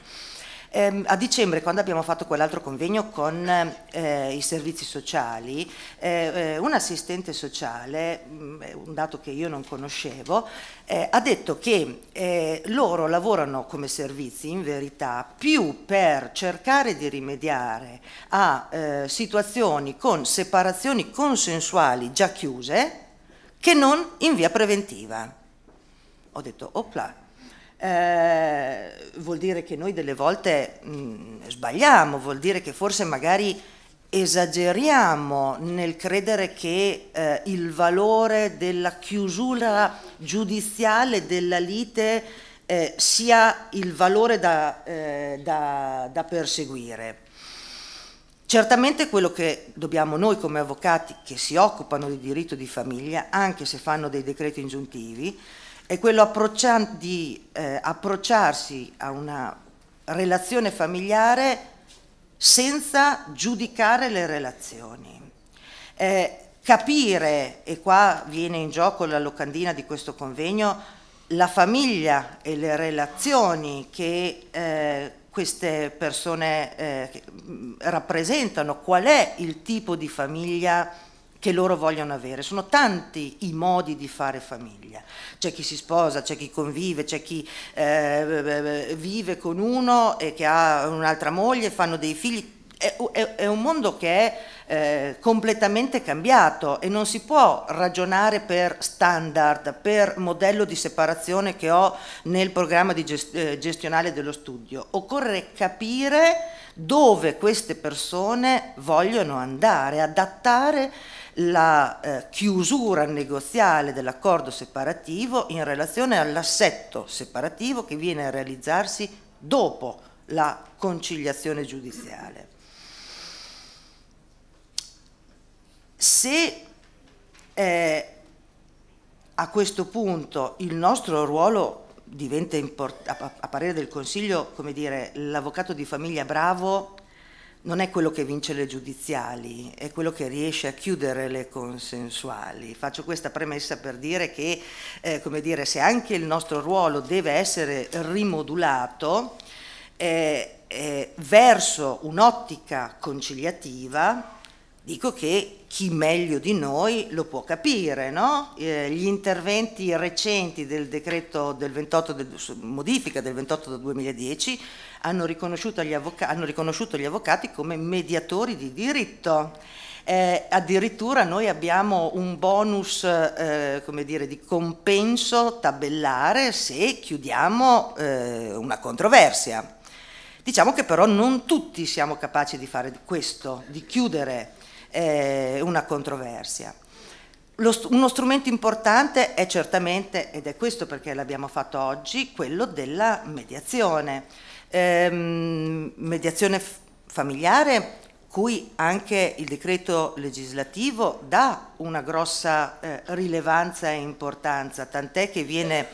Eh, a dicembre, quando abbiamo fatto quell'altro convegno con eh, i servizi sociali, eh, eh un assistente sociale, mm, un dato che io non conoscevo, eh, ha detto che eh, loro lavorano come servizi in verità più per cercare di rimediare a situazioni con separazioni consensuali già chiuse che non in via preventiva ho detto opla. Eh, vuol dire che noi delle volte mh, mm, sbagliamo, vuol dire che forse magari esageriamo nel credere che eh, il valore della chiusura giudiziale della lite eh, sia il valore da, eh, da, da perseguire. Certamente quello che dobbiamo noi come avvocati che si occupano di diritto di famiglia, anche se fanno dei decreti ingiuntivi, è quello di eh, approcciarsi a una relazione familiare senza giudicare le relazioni. Eh, capire, e qua viene in gioco la locandina di questo convegno, la famiglia e le relazioni che eh, queste persone eh, mm, rappresentano, qual è il tipo di famiglia che che loro vogliono avere. Sono tanti i modi di fare famiglia. C'è chi si sposa, c'è chi convive, c'è chi eh, vive con uno e che ha un'altra moglie, fanno dei figli. È, è, è un mondo che è eh, completamente cambiato e non si può ragionare per standard, per modello di separazione che ho nel programma gest eh, gestionale dello studio. Occorre capire dove queste persone vogliono andare, adattare la eh, chiusura negoziale dell'accordo separativo in relazione all'assetto separativo che viene a realizzarsi dopo la conciliazione giudiziale. Se eh, a questo punto il nostro ruolo diventa, importante, a parere del Consiglio, come dire, l'avvocato di famiglia bravo non è quello che vince le giudiziali, è quello che riesce a chiudere le consensuali. Faccio questa premessa per dire che, eh, dire, se anche il nostro ruolo deve essere rimodulato eh, eh, verso un'ottica conciliativa, dico che chi meglio di noi lo può capire, no? eh, gli interventi recenti del decreto del 28 del, modifica del 28 del 2010 hanno riconosciuto, hanno riconosciuto gli avvocati come mediatori di diritto. Eh, addirittura noi abbiamo un bonus eh, dire, di compenso tabellare se chiudiamo eh, una controversia. Diciamo che però non tutti siamo capaci di fare questo, di chiudere eh, una controversia. Lo, uno strumento importante è certamente, ed è questo perché l'abbiamo fatto oggi, quello della mediazione. Ehm, mediazione familiare cui anche il decreto legislativo dà una grossa eh, rilevanza e importanza, tant'è che viene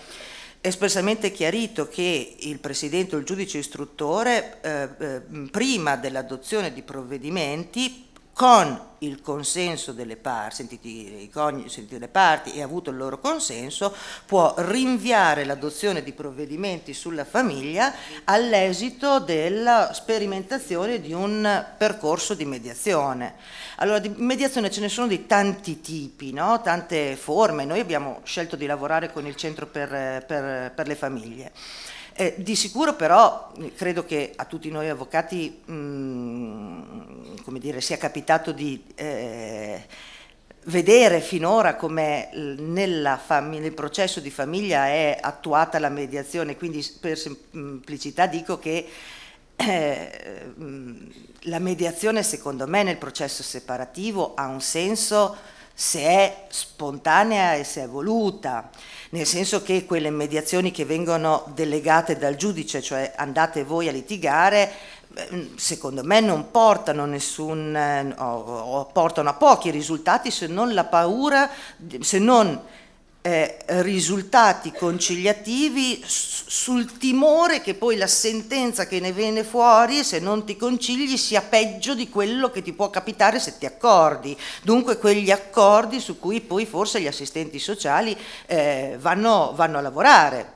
espressamente chiarito che il Presidente o il giudice istruttore eh, eh, prima dell'adozione di provvedimenti con il consenso delle parti, sentiti, sentiti le parti e avuto il loro consenso, può rinviare l'adozione di provvedimenti sulla famiglia all'esito della sperimentazione di un percorso di mediazione. Allora, di mediazione ce ne sono di tanti tipi, no? tante forme. Noi abbiamo scelto di lavorare con il Centro per, per, per le famiglie. Eh, di sicuro però eh, credo che a tutti noi avvocati mh, mm, dire, sia capitato di eh, vedere finora come nel processo di famiglia è attuata la mediazione, quindi per semplicità dico che eh, mm, la mediazione secondo me nel processo separativo ha un senso se è spontanea e se è voluta nel senso che quelle mediazioni che vengono delegate dal giudice, cioè andate voi a litigare, ehm, secondo me non portano nessun, eh, o, portano a pochi risultati se non la paura, se non eh, risultati conciliativi sul timore che poi la sentenza che ne viene fuori, se non ti concili sia peggio di quello che ti può capitare se ti accordi. Dunque quegli accordi su cui poi forse gli assistenti sociali eh, vanno, vanno, a lavorare.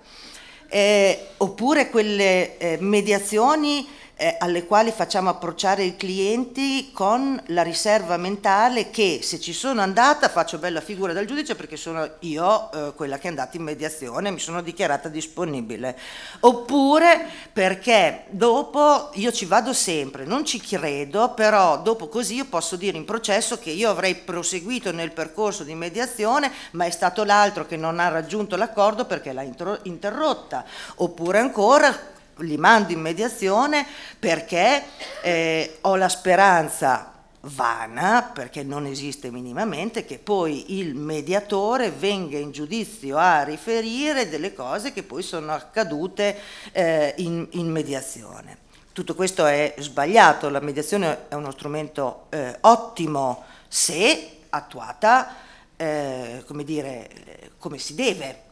Eh, oppure quelle eh, mediazioni eh, alle quali facciamo approcciare i clienti con la riserva mentale che se ci sono andata faccio bella figura dal giudice perché sono io eh, quella che è andata in mediazione, mi sono dichiarata disponibile. Oppure perché dopo io ci vado sempre, non ci credo, però dopo così io posso dire in processo che io avrei proseguito nel percorso di mediazione, ma è stato l'altro che non ha raggiunto l'accordo perché l'ha interrotta. Oppure ancora li mando in mediazione perché eh, ho la speranza vana, perché non esiste minimamente, che poi il mediatore venga in giudizio a riferire delle cose che poi sono accadute eh, in, in, mediazione. Tutto questo è sbagliato, la mediazione è uno strumento eh, ottimo se attuata eh, come, dire, eh, come si deve.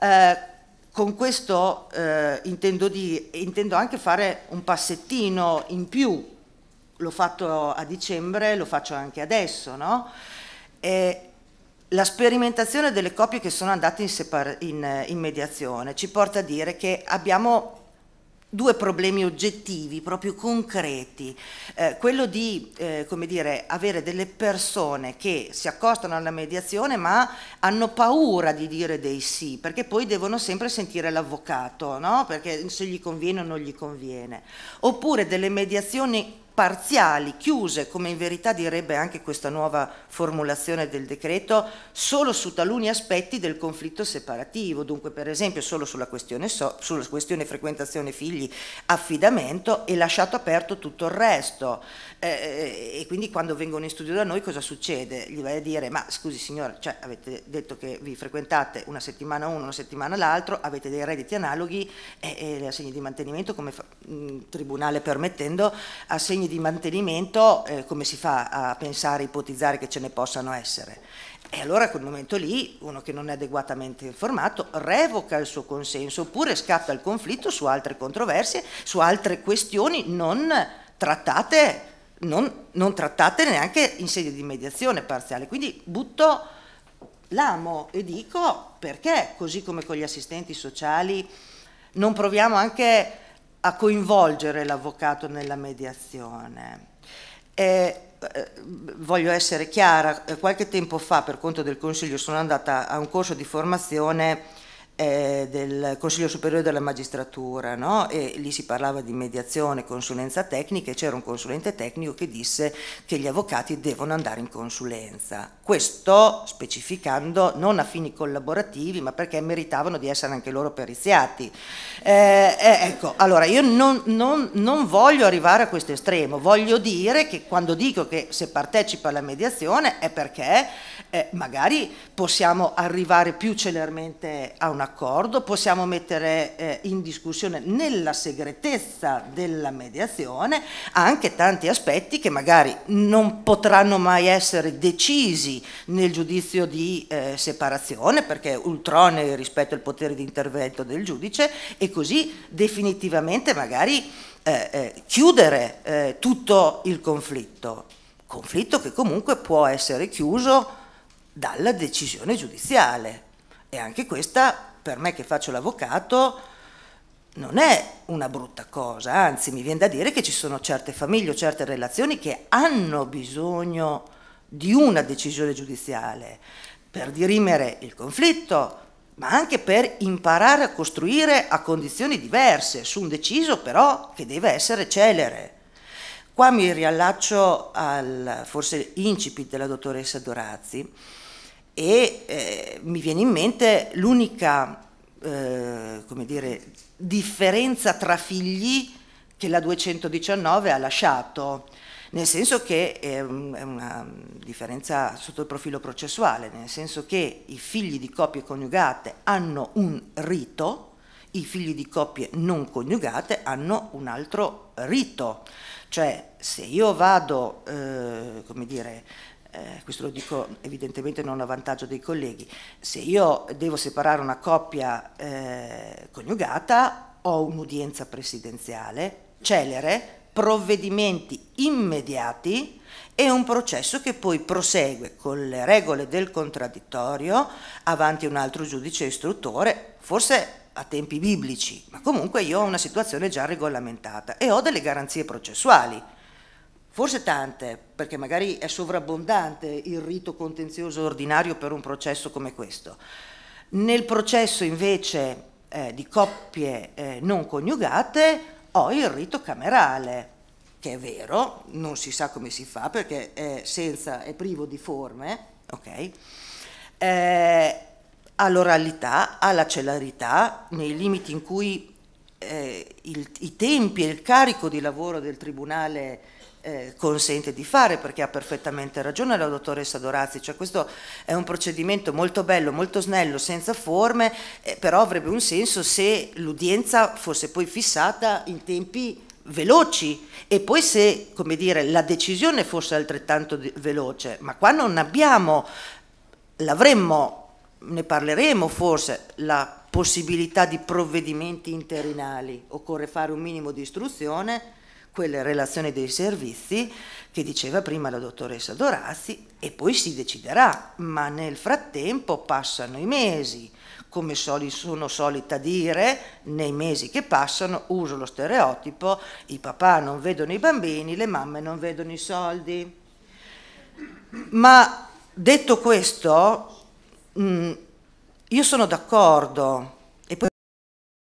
Eh, con questo eh, intendo, di, intendo, anche fare un passettino in più, l'ho fatto a dicembre, lo faccio anche adesso, no? la sperimentazione delle coppie che sono andate in, in, eh, in mediazione ci porta a dire che abbiamo due problemi oggettivi, proprio concreti. Eh, quello di eh, dire, avere delle persone che si accostano alla mediazione ma hanno paura di dire dei sì, perché poi devono sempre sentire l'avvocato, no? perché se gli conviene o non gli conviene. Oppure delle mediazioni parziali, chiuse, come in verità direbbe anche questa nuova formulazione del decreto, solo su taluni aspetti del conflitto separativo, dunque per esempio solo sulla questione, so, sulla questione frequentazione figli affidamento e lasciato aperto tutto il resto. Eh, eh, e quindi quando vengono in studio da noi cosa succede? Gli vai a dire ma scusi signora, cioè, avete detto che vi frequentate una settimana uno, una settimana l'altro, avete dei redditi analoghi e, e le assegne di mantenimento come fa, mh, mm, tribunale permettendo, assegni di mantenimento eh, come si fa a pensare, ipotizzare che ce ne possano essere? E allora a quel momento lì uno che non è adeguatamente informato revoca il suo consenso oppure scatta il conflitto su altre controversie, su altre questioni non trattate non, non trattate neanche in sede di mediazione parziale. Quindi butto l'amo e dico perché, così come con gli assistenti sociali, non proviamo anche a coinvolgere l'avvocato nella mediazione. E, eh, voglio essere chiara, eh, qualche tempo fa per conto del Consiglio sono andata a un corso di formazione eh, del Consiglio Superiore della Magistratura no? e lì si parlava di mediazione, consulenza tecnica e c'era un consulente tecnico che disse che gli avvocati devono andare in consulenza. Questo specificando non a fini collaborativi ma perché meritavano di essere anche loro periziati. Eh, eh ecco, allora io non, non, non voglio arrivare a questo estremo, voglio dire che quando dico che se partecipa alla mediazione è perché eh, magari possiamo arrivare più celermente a una accordo, possiamo mettere eh, in discussione nella segretezza della mediazione anche tanti aspetti che magari non potranno mai essere decisi nel giudizio di eh, separazione perché ultrone rispetto al potere di intervento del giudice e così definitivamente magari eh, eh chiudere eh, tutto il conflitto, conflitto che comunque può essere chiuso dalla decisione giudiziale. E anche questa per me che faccio l'avvocato non è una brutta cosa, anzi mi viene da dire che ci sono certe famiglie o certe relazioni che hanno bisogno di una decisione giudiziale per dirimere il conflitto, ma anche per imparare a costruire a condizioni diverse, su un deciso però che deve essere celere. Qua mi riallaccio al forse incipit della dottoressa Dorazzi e eh, mi viene in mente l'unica eh, dire, differenza tra figli che la 219 ha lasciato, nel senso che è, è una differenza sotto il profilo processuale, nel senso che i figli di coppie coniugate hanno un rito, i figli di coppie non coniugate hanno un altro rito. Cioè, se io vado, eh, come dire, eh, questo lo dico evidentemente non a vantaggio dei colleghi, se io devo separare una coppia eh, coniugata ho un'udienza presidenziale celere, provvedimenti immediati e un processo che poi prosegue con le regole del contraddittorio avanti a un altro giudice istruttore, forse a tempi biblici, ma comunque io ho una situazione già regolamentata e ho delle garanzie processuali Forse tante, perché magari è sovrabbondante il rito contenzioso ordinario per un processo come questo. Nel processo invece eh, di coppie eh, non coniugate ho il rito camerale, che è vero, non si sa come si fa perché è, senza, è privo di forme, ok? Eh, all'oralità, alla celerità, nei limiti in cui eh, il, i tempi e il carico di lavoro del tribunale eh, consente di fare perché ha perfettamente ragione la dottoressa Dorazzi, cioè questo è un procedimento molto bello, molto snello, senza forme, eh, però avrebbe un senso se l'udienza fosse poi fissata in tempi veloci e poi se dire, la decisione fosse altrettanto veloce, ma qua non abbiamo, l'avremmo, ne parleremo forse, la possibilità di provvedimenti interinali, occorre fare un minimo di istruzione quelle relazioni dei servizi che diceva prima la dottoressa Dorazzi e poi si deciderà, ma nel frattempo passano i mesi, come soli, sono solita dire, nei mesi che passano uso lo stereotipo, i papà non vedono i bambini, le mamme non vedono i soldi. Ma detto questo, mm, io sono d'accordo